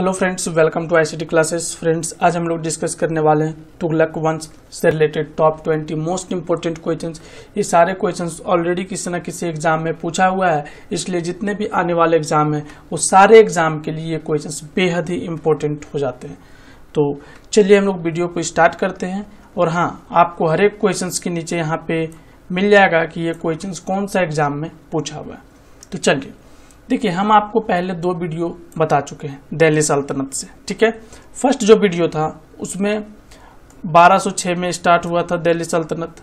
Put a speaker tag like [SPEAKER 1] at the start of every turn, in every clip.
[SPEAKER 1] hello friends welcome to ICT classes friends आज हम लोग डिस्कस करने वाले हैं तुगलक वंश से related top twenty most important questions ये सारे क्वेश्चंस ऑलरेडी किसी ना किसी एग्जाम में पूछा हुआ है इसलिए जितने भी आने वाले एग्जाम हैं वो सारे एग्जाम के लिए ये क्वेश्चन बेहद ही इम्पोर्टेंट हो जाते हैं तो चलिए हम लोग वीडियो को स्टार्ट करते हैं और हाँ आपको हर एक क्वेश्चन के नीचे यहाँ पे मिल जाएगा कि ये क्वेश्चन कौन सा एग्जाम में पूछा हुआ है तो चलिए देखिए हम आपको पहले दो वीडियो बता चुके हैं दिल्ली सल्तनत से ठीक है फर्स्ट जो वीडियो था उसमें 1206 में स्टार्ट हुआ था दिल्ली सल्तनत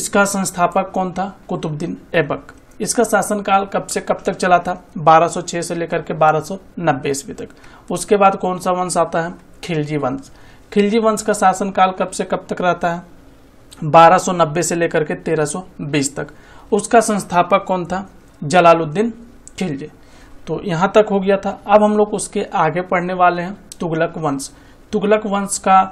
[SPEAKER 1] इसका संस्थापक कौन था कुतुबद्दीन ऐबक इसका शासनकाल कब से कब तक चला था 1206 से लेकर के 1290 ईस्वी तक उसके बाद कौन सा वंश आता है खिलजी वंश खिलजी वंश का शासनकाल कब से कब तक रहता है 1290 से लेकर के 1320 तक उसका संस्थापक कौन था जलालुद्दीन खिलजी तो यहाँ तक हो गया था अब हम लोग उसके आगे पढ़ने वाले हैं तुगलक वंश तुगलक वंश का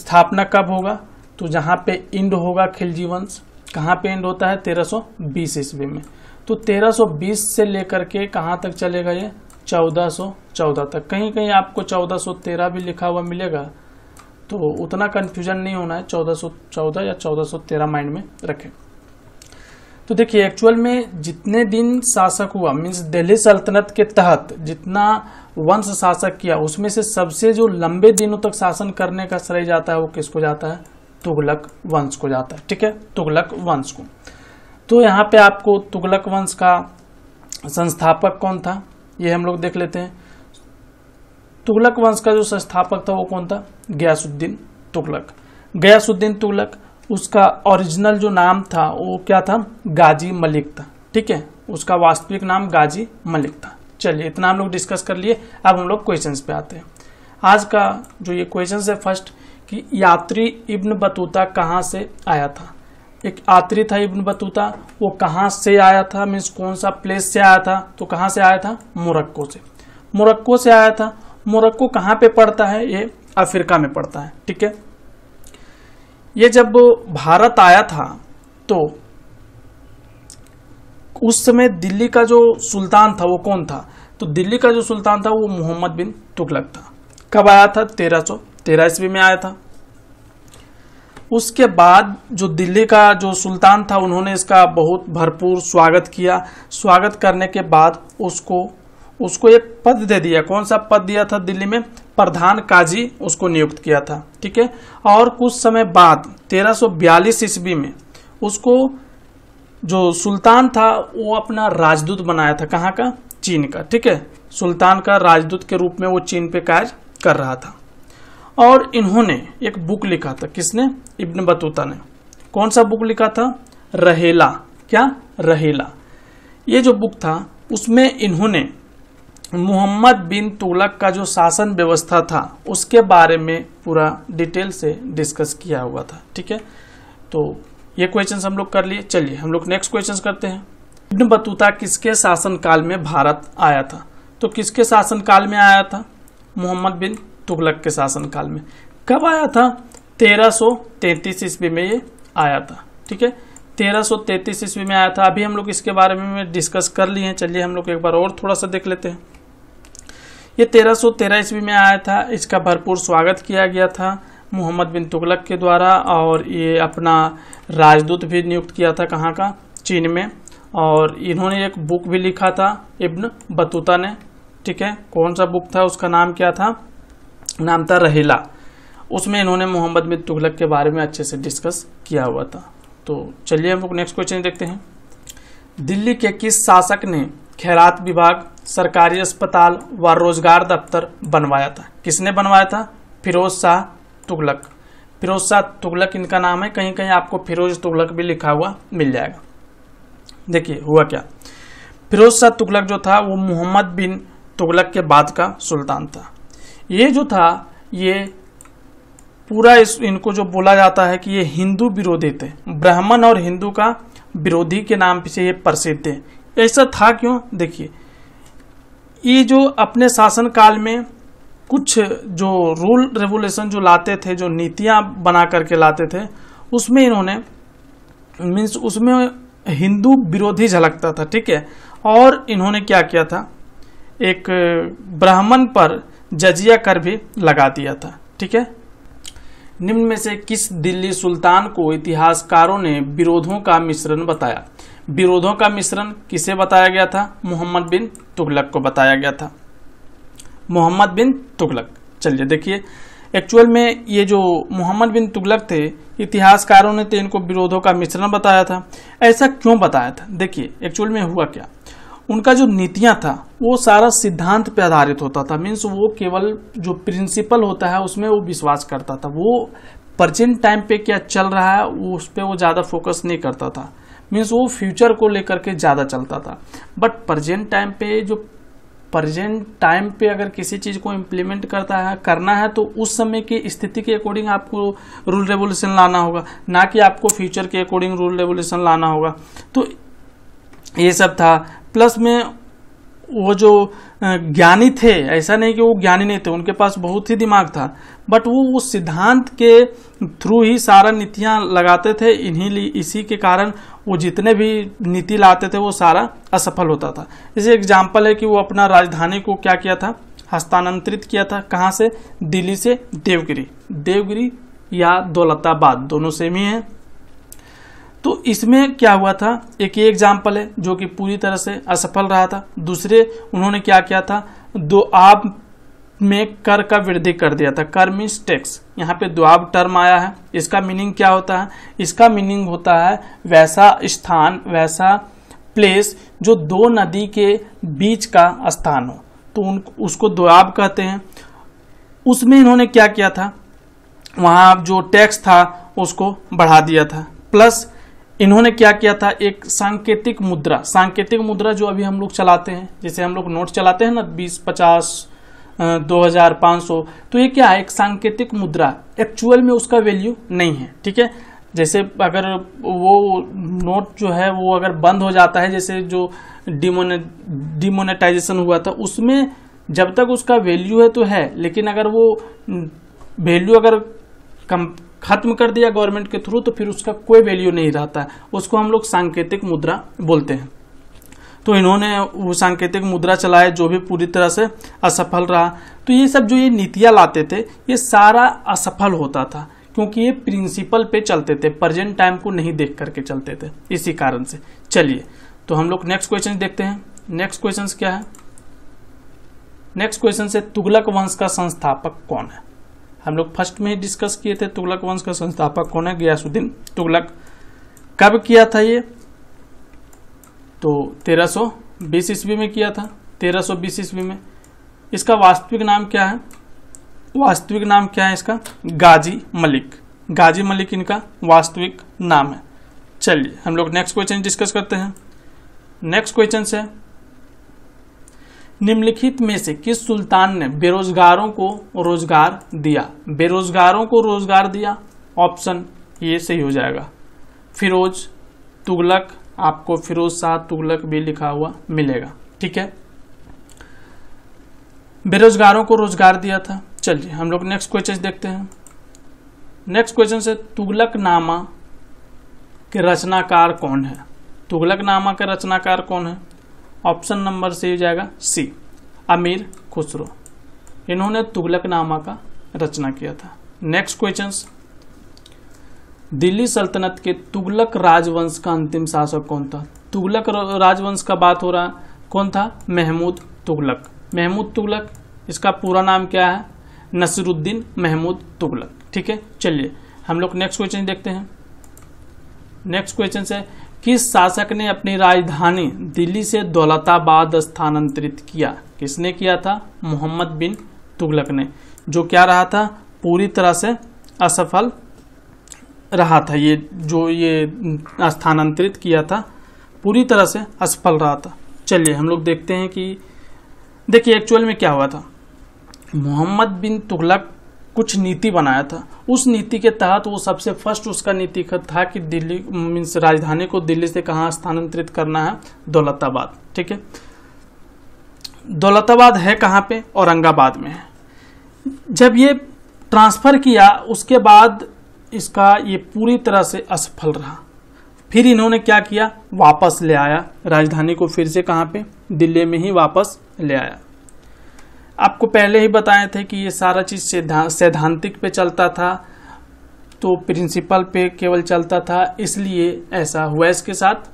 [SPEAKER 1] स्थापना कब होगा तो जहाँ पे इंड होगा खिलजी वंश कहाँ पे इंड होता है 1320 ईस्वी में तो 1320 से लेकर के कहाँ तक चलेगा ये 1414 तक कहीं कहीं आपको 1413 भी लिखा हुआ मिलेगा तो उतना कन्फ्यूजन नहीं होना है 1414 या 1413 माइंड में रखें तो देखिए एक्चुअल में जितने दिन शासक हुआ मीन्स दिल्ली सल्तनत के तहत जितना वंश शासक किया उसमें से सबसे जो लंबे दिनों तक शासन करने का श्रेय जाता है वो किसको जाता है तुगलक वंश को जाता है ठीक है तुगलक वंश को तो यहाँ पे आपको तुगलक वंश का संस्थापक कौन था ये हम लोग देख लेते हैं तुगलक वंश का जो संस्थापक था वो कौन था गयासुद्दीन तुगलक गयासुद्दीन तुगलक उसका ओरिजिनल जो नाम था वो क्या था गाजी मलिक था ठीक है उसका वास्तविक नाम गाजी मलिक था चलिए इतना हम लोग डिस्कस कर लिए अब हम लोग क्वेश्चंस पे आते हैं आज का जो ये क्वेश्चन है फर्स्ट कि यात्री इब्न बतूता कहाँ से आया था एक यात्री था इब्न बतूता वो कहाँ से आया था मीन्स कौन सा प्लेस से आया था तो कहाँ से आया था मोरक्को से मोरक्को से आया था मोरक्को कहाँ पे पड़ता है ये अफ्रीका में पड़ता है ठीक है ये जब भारत आया था तो उस समय दिल्ली का जो सुल्तान था वो कौन था तो दिल्ली का जो सुल्तान था वो मोहम्मद बिन तुगलक था कब आया था तेरह सौ तेरह ईस्वी में आया था उसके बाद जो दिल्ली का जो सुल्तान था उन्होंने इसका बहुत भरपूर स्वागत किया स्वागत करने के बाद उसको उसको एक पद दे दिया कौन सा पद दिया था दिल्ली में प्रधान काजी उसको नियुक्त किया था ठीक है और कुछ समय बाद 1342 ईस्वी में उसको जो सुल्तान था वो अपना राजदूत बनाया था कहाँ का चीन का ठीक है सुल्तान का राजदूत के रूप में वो चीन पे कार्य कर रहा था और इन्होंने एक बुक लिखा था किसने इब्न बतूता ने कौन सा बुक लिखा था रहेला क्या रहेला ये जो बुक था उसमें इन्होंने मोहम्मद बिन तुलक का जो शासन व्यवस्था था उसके बारे में पूरा डिटेल से डिस्कस किया हुआ था ठीक है तो ये क्वेश्चन हम लोग कर लिए चलिए हम लोग नेक्स्ट क्वेश्चन करते हैं इब्न बतूता किसके शासनकाल में भारत आया था तो किसके शासनकाल में आया था मोहम्मद बिन तुगलक के शासनकाल में कब आया था 1333 ईस्वी में ये आया था ठीक है 1333 ईस्वी में आया था अभी हम लोग इसके बारे में डिस्कस कर लिए हैं चलिए हम लोग एक बार और थोड़ा सा देख लेते हैं ये 1313 ईस्वी में आया था इसका भरपूर स्वागत किया गया था मोहम्मद बिन तुगलक के द्वारा और ये अपना राजदूत भी नियुक्त किया था कहाँ का चीन में और इन्होंने एक बुक भी लिखा था इब्न बतूता ने ठीक है कौन सा बुक था उसका नाम क्या था नाम था रहीला उसमें इन्होंने मोहम्मद बिन तुगलक के बारे में अच्छे से डिस्कस किया हुआ था तो चलिए हम लोग नेक्स्ट क्वेश्चन देखते हैं दिल्ली के किस शासक ने खैरात विभाग सरकारी अस्पताल व रोजगार दफ्तर बनवाया था किसने बनवाया था फिरोज शाह तुगलक फिरोज शाह तुगलक इनका नाम है कहीं कहीं आपको फिरोज तुगलक भी लिखा हुआ मिल जाएगा देखिए हुआ क्या फिरोज शाह तुगलक जो था वो मोहम्मद बिन तुगलक के बाद का सुल्तान था ये जो था ये पूरा इस इनको जो बोला जाता है कि ये हिंदू विरोधी थे ब्राह्मण और हिंदू का विरोधी के नाम से ये प्रसिद्ध है ऐसा था क्यों देखिए ये जो अपने शासनकाल में कुछ जो रूल रेगुलेशन जो लाते थे जो नीतियाँ बना करके लाते थे उसमें इन्होंने मीन्स उसमें हिंदू विरोधी झलकता था ठीक है और इन्होंने क्या किया था एक ब्राह्मण पर जजिया कर भी लगा दिया था ठीक है निम्न में से किस दिल्ली सुल्तान को इतिहासकारों ने विरोधों का मिश्रण बताया विरोधों का मिश्रण किसे बताया गया था मोहम्मद बिन तुगलक को बताया गया था मोहम्मद बिन तुगलक चलिए देखिए एक्चुअल में ये जो मोहम्मद बिन तुगलक थे इतिहासकारों ने तो इनको विरोधों का मिश्रण बताया था ऐसा क्यों बताया था देखिए एक्चुअल में हुआ क्या उनका जो नीतियाँ था वो सारा सिद्धांत पे आधारित होता था मीन्स वो केवल जो प्रिंसिपल होता है उसमें वो विश्वास करता था वो प्रजेंट टाइम पे क्या चल रहा है वो उस पर वो ज़्यादा फोकस नहीं करता था मीन्स वो फ्यूचर को लेकर के ज़्यादा चलता था बट प्रजेंट टाइम पे जो प्रजेंट टाइम पे अगर किसी चीज़ को इम्प्लीमेंट करता है करना है तो उस समय की स्थिति के अकॉर्डिंग आपको रूल रेवोल्यूशन लाना होगा ना कि आपको फ्यूचर के अकॉर्डिंग रूल रेवोल्यूशन लाना होगा तो ये सब था प्लस में वो जो ज्ञानी थे ऐसा नहीं कि वो ज्ञानी नहीं थे उनके पास बहुत ही दिमाग था बट वो उस सिद्धांत के थ्रू ही सारा नीतियाँ लगाते थे इन्हीं इसी के कारण वो जितने भी नीति लाते थे वो सारा असफल होता था इसे एग्जाम्पल है कि वो अपना राजधानी को क्या किया था हस्तांतरित किया था कहाँ से दिल्ली से देवगिरी देवगिरी या दौलताबाद दोनों सेम ही है तो इसमें क्या हुआ था एक ही एग्जाम्पल है जो कि पूरी तरह से असफल रहा था दूसरे उन्होंने क्या किया था दो आब में कर का वृद्धि कर दिया था कर मीन्स टैक्स यहाँ पे दुआब टर्म आया है इसका मीनिंग क्या होता है इसका मीनिंग होता है वैसा स्थान वैसा प्लेस जो दो नदी के बीच का स्थान हो तो उन उसको दुआब कहते हैं उसमें इन्होंने क्या किया था वहाँ जो टैक्स था उसको बढ़ा दिया था प्लस इन्होंने क्या किया था एक सांकेतिक मुद्रा सांकेतिक मुद्रा जो अभी हम लोग चलाते हैं जैसे हम लोग नोट चलाते हैं ना बीस पचास दो हजार पाँच सौ तो ये क्या है एक सांकेतिक मुद्रा एक्चुअल में उसका वैल्यू नहीं है ठीक है जैसे अगर वो नोट जो है वो अगर बंद हो जाता है जैसे जो डिमोने डिमोनेटाइजेशन हुआ था उसमें जब तक उसका वैल्यू है तो है लेकिन अगर वो वैल्यू हम्म, अगर कम खत्म कर दिया गवर्नमेंट के थ्रू तो फिर उसका कोई वैल्यू नहीं रहता उसको हम लोग सांकेतिक मुद्रा बोलते हैं तो इन्होंने वो सांकेतिक मुद्रा चलाया जो भी पूरी तरह से असफल रहा तो ये सब जो ये नीतियाँ लाते थे ये सारा असफल होता था क्योंकि ये प्रिंसिपल पे चलते थे प्रेजेंट टाइम को नहीं देख करके चलते थे इसी कारण से चलिए तो हम लोग नेक्स्ट क्वेश्चन देखते हैं नेक्स्ट क्वेश्चन क्या है नेक्स्ट क्वेश्चन से तुगलक वंश का संस्थापक कौन है हम लोग फर्स्ट में ही डिस्कस किए थे तुगलक वंश का संस्थापक कौन है गयासुद्दीन तुगलक कब किया था ये तो 1320 सौ ईस्वी में किया था 1320 सौ ईस्वी में इसका वास्तविक नाम क्या है वास्तविक नाम क्या है इसका गाजी मलिक गाजी मलिक इनका वास्तविक नाम है चलिए हम लोग नेक्स्ट क्वेश्चन डिस्कस करते हैं नेक्स्ट क्वेश्चन है निम्नलिखित में से किस सुल्तान ने बेरोजगारों को रोजगार दिया बेरोजगारों को रोजगार दिया ऑप्शन ये सही हो जाएगा फिरोज तुगलक आपको फिरोज शाह तुगलक भी लिखा हुआ मिलेगा ठीक है बेरोजगारों को रोजगार दिया था चलिए हम लोग नेक्स्ट क्वेश्चन देखते हैं नेक्स्ट क्वेश्चन से तुगलक नामा के रचनाकार कौन है तुगलक नामा के रचनाकार कौन है ऑप्शन नंबर सी हो जाएगा सी अमीर खुसरो इन्होंने तुगलक नामा का रचना किया था नेक्स्ट क्वेश्चन दिल्ली सल्तनत के तुगलक राजवंश का अंतिम शासक कौन था तुगलक राजवंश का बात हो रहा कौन था महमूद तुगलक महमूद तुगलक इसका पूरा नाम क्या है नसरुद्दीन महमूद तुगलक ठीक है चलिए हम लोग नेक्स्ट क्वेश्चन देखते हैं नेक्स्ट क्वेश्चन है किस शासक ने अपनी राजधानी दिल्ली से दौलताबाद स्थानांतरित किया किसने किया था मोहम्मद बिन तुगलक ने जो क्या रहा था पूरी तरह से असफल रहा था ये जो ये स्थानांतरित किया था पूरी तरह से असफल रहा था चलिए हम लोग देखते हैं कि देखिए एक्चुअल में क्या हुआ था मोहम्मद बिन तुगलक कुछ नीति बनाया था उस नीति के तहत वो सबसे फर्स्ट उसका नीति था कि दिल्ली मीन्स राजधानी को दिल्ली से कहाँ स्थानांतरित करना है दौलताबाद ठीक है दौलताबाद है कहाँ पे औरंगाबाद में है जब ये ट्रांसफ़र किया उसके बाद इसका ये पूरी तरह से असफल रहा फिर इन्होंने क्या किया वापस ले आया राजधानी को फिर से कहाँ पे दिल्ली में ही वापस ले आया आपको पहले ही बताए थे कि ये सारा चीज़ सैद्धांतिक पे चलता था तो प्रिंसिपल पे केवल चलता था इसलिए ऐसा हुआ इसके साथ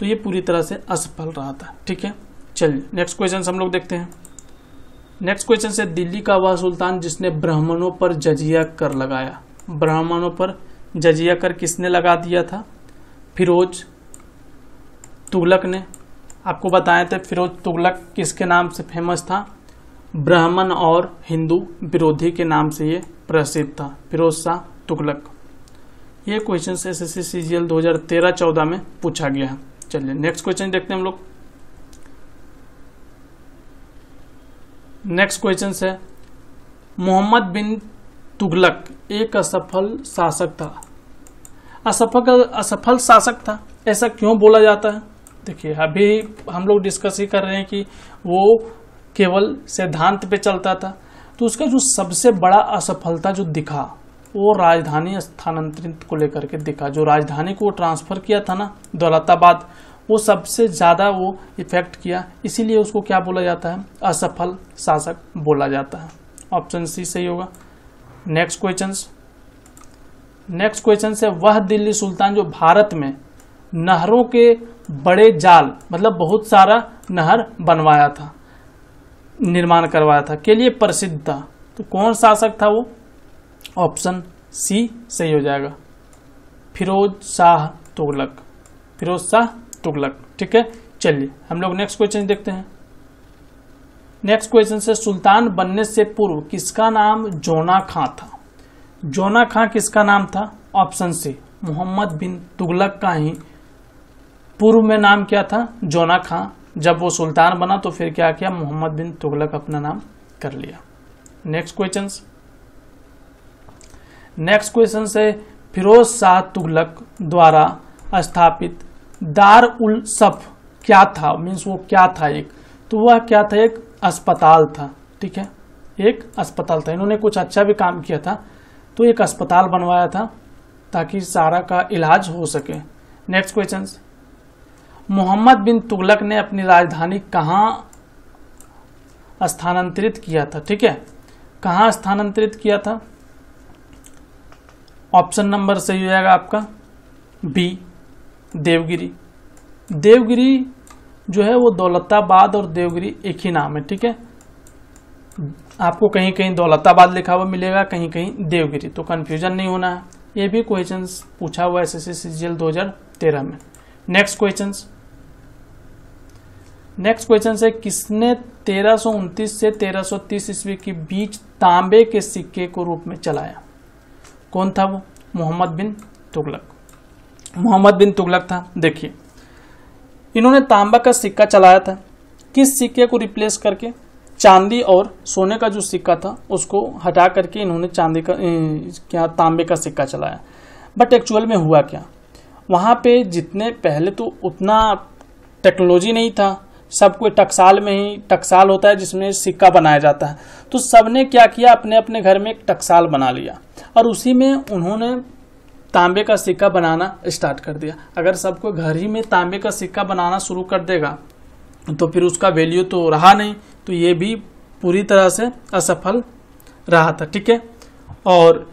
[SPEAKER 1] तो ये पूरी तरह से असफल रहा था ठीक है चलिए नेक्स्ट क्वेश्चन हम लोग देखते हैं नेक्स्ट क्वेश्चन से दिल्ली का वह सुल्तान जिसने ब्राह्मणों पर जजिया कर लगाया ब्राह्मणों पर जजिया कर किसने लगा दिया था फिरोज तुगलक ने आपको बताए थे फिरोज तुगलक किसके नाम से फेमस था ब्राह्मण और हिंदू विरोधी के नाम से ये प्रसिद्ध था फिरोज शाह तुगलक ये question S S C C दो हजार तेरह चौदह में पूछा गया है चलिए नेक्स्ट क्वेश्चन देखते हैं हम लोग नेक्स्ट क्वेश्चन है मोहम्मद बिन तुगलक एक असफल शासक था असफल असफल शासक था ऐसा क्यों बोला जाता है देखिए अभी हम लोग डिस्कस ही कर रहे हैं कि वो केवल सिद्धांत पे चलता था तो उसका जो सबसे बड़ा असफलता जो दिखा वो राजधानी स्थानांतरित को लेकर के दिखा जो राजधानी को ट्रांसफ़र किया था ना दौलताबाद वो सबसे ज़्यादा वो इफेक्ट किया इसीलिए उसको क्या बोला जाता है असफल शासक बोला जाता है ऑप्शन सी सही होगा नेक्स्ट क्वेश्चन नेक्स्ट क्वेश्चन है वह दिल्ली सुल्तान जो भारत में नहरों के बड़े जाल मतलब बहुत सारा नहर बनवाया था निर्माण करवाया था के लिए प्रसिद्ध था तो कौन शासक था वो ऑप्शन सी सही हो जाएगा फिरोज शाह तुगलक फिरोज शाह तुगलक ठीक है चलिए हम लोग नेक्स्ट क्वेश्चन देखते हैं नेक्स्ट क्वेश्चन से सुल्तान बनने से पूर्व किसका नाम जोना खां था जोना खां किसका नाम था ऑप्शन सी मोहम्मद बिन तुगलक का ही पूर्व में नाम क्या था जोना खां जब वो सुल्तान बना तो फिर क्या किया मोहम्मद बिन तुगलक अपना नाम कर लिया नेक्स्ट क्वेश्चन नेक्स्ट क्वेश्चन से फिरोज शाह तुगलक द्वारा स्थापित दार उल सफ क्या था मीन्स वो क्या था एक तो वह क्या था एक अस्पताल था ठीक है एक अस्पताल था इन्होंने कुछ अच्छा भी काम किया था तो एक अस्पताल बनवाया था ताकि सारा का इलाज हो सके नेक्स्ट क्वेश्चन मोहम्मद बिन तुगलक ने अपनी राजधानी कहाँ स्थानांतरित किया था ठीक है कहाँ स्थानांतरित किया था ऑप्शन नंबर सही हो जाएगा आपका बी देवगिरी देवगिरी जो है वो दौलताबाद और देवगिरी एक ही नाम है ठीक है आपको कहीं कहीं दौलताबाद लिखा हुआ मिलेगा कहीं कहीं देवगिरी तो कन्फ्यूजन नहीं होना है ये भी क्वेश्चन पूछा हुआ S S C G L दो हजार तेरह में नेक्स्ट क्वेश्चन नेक्स्ट क्वेश्चन से किसने तेरह से तेरह ईस्वी के बीच तांबे के सिक्के को रूप में चलाया कौन था वो मोहम्मद बिन तुगलक मोहम्मद बिन तुगलक था देखिए इन्होंने तांबा का सिक्का चलाया था किस सिक्के को रिप्लेस करके चांदी और सोने का जो सिक्का था उसको हटा करके इन्होंने चांदी का क्या तांबे का सिक्का चलाया बट एक्चुअल में हुआ क्या वहाँ पे जितने पहले तो उतना टेक्नोलॉजी नहीं था सब कोई टकसाल में ही टकसाल होता है जिसमें सिक्का बनाया जाता है तो सबने क्या किया अपने अपने घर में एक टकसाल बना लिया और उसी में उन्होंने तांबे का सिक्का बनाना स्टार्ट कर दिया अगर सबको घर ही में तांबे का सिक्का बनाना शुरू कर देगा तो फिर उसका वैल्यू तो रहा नहीं तो ये भी पूरी तरह से असफल रहा था ठीक है और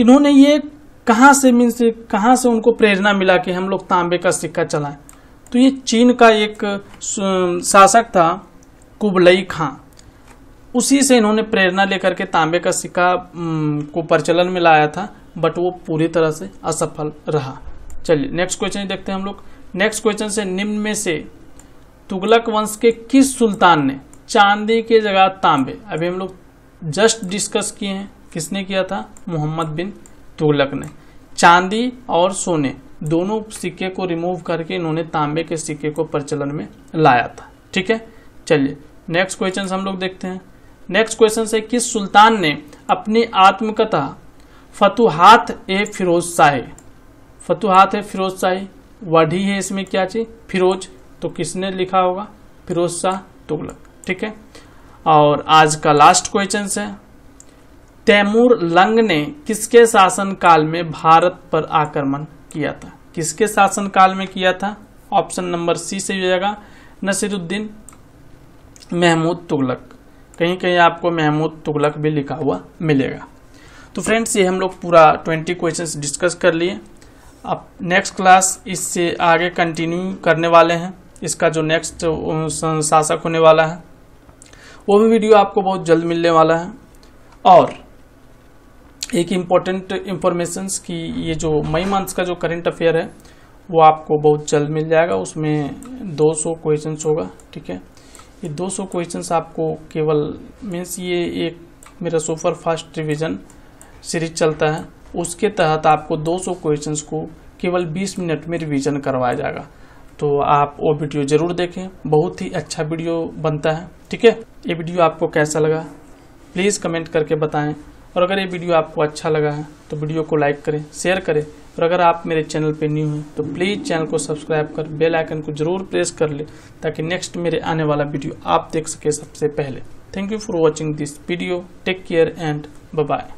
[SPEAKER 1] इन्होंने ये कहाँ से मीन्स कहाँ से उनको प्रेरणा मिला कि हम लोग तांबे का सिक्का चलाएं तो ये चीन का एक शासक था कुबलई खां उसी से इन्होंने प्रेरणा लेकर के तांबे का सिक्का को प्रचलन में लाया था बट वो पूरी तरह से असफल रहा चलिए नेक्स्ट क्वेश्चन देखते हैं हम लोग नेक्स्ट क्वेश्चन से निम्न में से तुगलक वंश के किस सुल्तान ने चांदी के जगह तांबे अभी हम लोग जस्ट डिस्कस किए हैं किसने किया था मोहम्मद बिन तुगलक ने चांदी और सोने दोनों सिक्के को रिमूव करके इन्होंने तांबे के सिक्के को प्रचलन में लाया था ठीक है चलिए नेक्स्ट क्वेश्चन हम लोग देखते हैं नेक्स्ट क्वेश्चन से किस सुल्तान ने अपनी आत्मकथा फतुहात ए फिरोज शाही फतुहात ए फिरोज शाही वढ़ी है इसमें क्या चीज फिरोज तो किसने लिखा होगा फिरोज शाह तुगलक ठीक है और आज का लास्ट क्वेश्चन है तैमूर लंग ने किसके शासनकाल में भारत पर आक्रमण किया था किसके शासनकाल में किया था ऑप्शन नंबर सी से हो जाएगा नसीरुद्दीन महमूद तुगलक कहीं कहीं आपको महमूद तुगलक भी लिखा हुआ मिलेगा तो फ्रेंड्स ये हम लोग पूरा ट्वेंटी क्वेश्चंस डिस्कस कर लिए अब नेक्स्ट क्लास इससे आगे कंटिन्यू करने वाले हैं इसका जो नेक्स्ट शासक होने वाला है वो भी वीडियो आपको बहुत जल्द मिलने वाला है और एक इम्पॉर्टेंट इन्फॉर्मेशंस कि ये जो मई मंथ्स का जो करंट अफेयर है वो आपको बहुत जल्द मिल जाएगा उसमें 200 क्वेश्चनस होगा ठीक है ये 200 क्वेश्चन आपको केवल मीन्स ये एक मेरा सुपर फास्ट रिविज़न सीरीज चलता है उसके तहत आपको 200 क्वेश्चनस को केवल 20 मिनट में रिवीजन करवाया जाएगा तो आप वो वीडियो ज़रूर देखें बहुत ही अच्छा वीडियो बनता है ठीक है ये वीडियो आपको कैसा लगा प्लीज़ कमेंट करके बताएं और अगर ये वीडियो आपको अच्छा लगा है तो वीडियो को लाइक करें शेयर करें और अगर आप मेरे चैनल पर न्यू हैं तो प्लीज़ चैनल को सब्सक्राइब कर बेल आइकन को ज़रूर प्रेस कर लें ताकि नेक्स्ट मेरे आने वाला वीडियो आप देख सकें सबसे पहले thank you for watching this video take care and bye